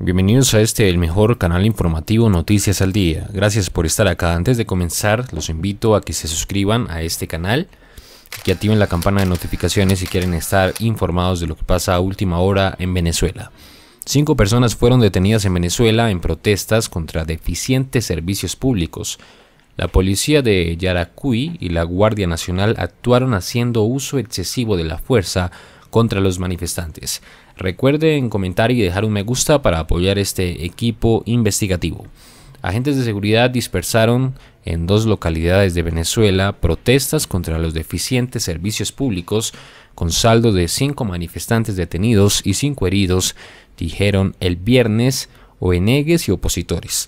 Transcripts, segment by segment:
Bienvenidos a este, el mejor canal informativo Noticias al Día. Gracias por estar acá. Antes de comenzar, los invito a que se suscriban a este canal, que activen la campana de notificaciones si quieren estar informados de lo que pasa a última hora en Venezuela. Cinco personas fueron detenidas en Venezuela en protestas contra deficientes servicios públicos. La policía de Yaracuy y la Guardia Nacional actuaron haciendo uso excesivo de la fuerza contra los manifestantes. Recuerden comentar y dejar un me gusta para apoyar este equipo investigativo. Agentes de seguridad dispersaron en dos localidades de Venezuela protestas contra los deficientes servicios públicos con saldo de cinco manifestantes detenidos y cinco heridos, dijeron el viernes Oenegues y opositores.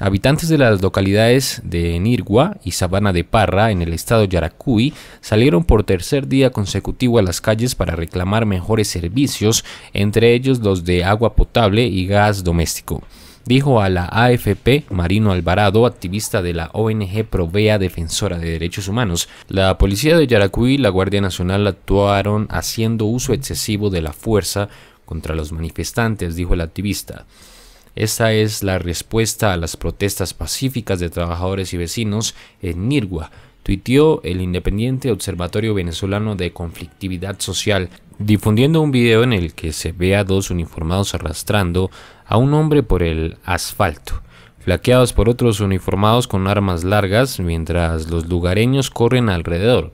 Habitantes de las localidades de Nirgua y Sabana de Parra, en el estado Yaracuy, salieron por tercer día consecutivo a las calles para reclamar mejores servicios, entre ellos los de agua potable y gas doméstico dijo a la AFP Marino Alvarado, activista de la ONG Provea Defensora de Derechos Humanos. La policía de Yaracuy y la Guardia Nacional actuaron haciendo uso excesivo de la fuerza contra los manifestantes, dijo el activista. Esta es la respuesta a las protestas pacíficas de trabajadores y vecinos en Nirgua, tuiteó el Independiente Observatorio Venezolano de Conflictividad Social, difundiendo un video en el que se ve a dos uniformados arrastrando a un hombre por el asfalto flaqueados por otros uniformados con armas largas mientras los lugareños corren alrededor.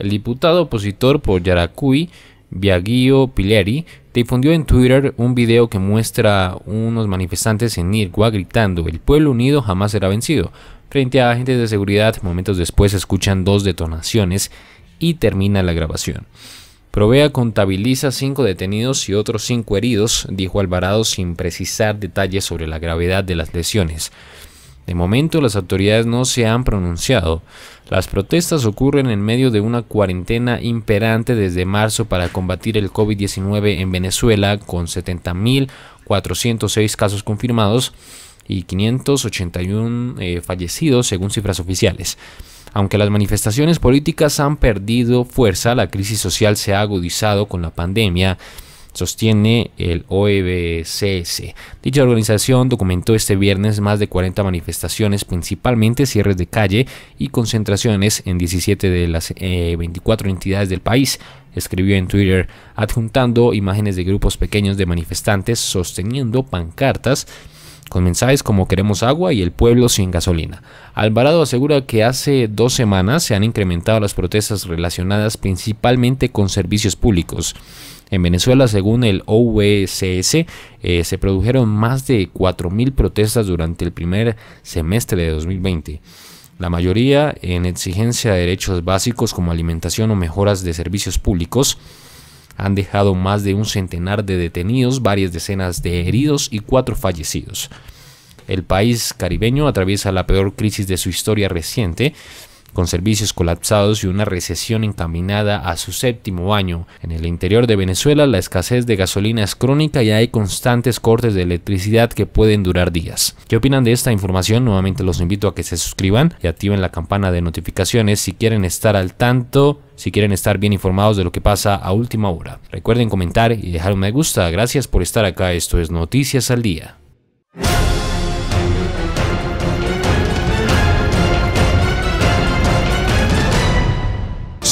El diputado opositor por Yaracuy, Biagio Pileri difundió en Twitter un video que muestra unos manifestantes en Nirgua gritando El pueblo unido jamás será vencido. Frente a agentes de seguridad, momentos después escuchan dos detonaciones y termina la grabación. Provea contabiliza cinco detenidos y otros cinco heridos, dijo Alvarado sin precisar detalles sobre la gravedad de las lesiones. De momento las autoridades no se han pronunciado. Las protestas ocurren en medio de una cuarentena imperante desde marzo para combatir el COVID-19 en Venezuela con 70.406 casos confirmados y 581 eh, fallecidos según cifras oficiales. Aunque las manifestaciones políticas han perdido fuerza, la crisis social se ha agudizado con la pandemia sostiene el OEBCS. Dicha organización documentó este viernes más de 40 manifestaciones, principalmente cierres de calle y concentraciones en 17 de las 24 eh, entidades del país, escribió en Twitter, adjuntando imágenes de grupos pequeños de manifestantes sosteniendo pancartas con mensajes como queremos agua y el pueblo sin gasolina. Alvarado asegura que hace dos semanas se han incrementado las protestas relacionadas principalmente con servicios públicos. En Venezuela, según el OVSS, eh, se produjeron más de 4.000 protestas durante el primer semestre de 2020 la mayoría en exigencia de derechos básicos como alimentación o mejoras de servicios públicos, han dejado más de un centenar de detenidos, varias decenas de heridos y cuatro fallecidos. El país caribeño atraviesa la peor crisis de su historia reciente, con servicios colapsados y una recesión encaminada a su séptimo año. En el interior de Venezuela la escasez de gasolina es crónica y hay constantes cortes de electricidad que pueden durar días. ¿Qué opinan de esta información? Nuevamente los invito a que se suscriban y activen la campana de notificaciones si quieren estar al tanto si quieren estar bien informados de lo que pasa a última hora. Recuerden comentar y dejar un me gusta. Gracias por estar acá. Esto es Noticias al Día.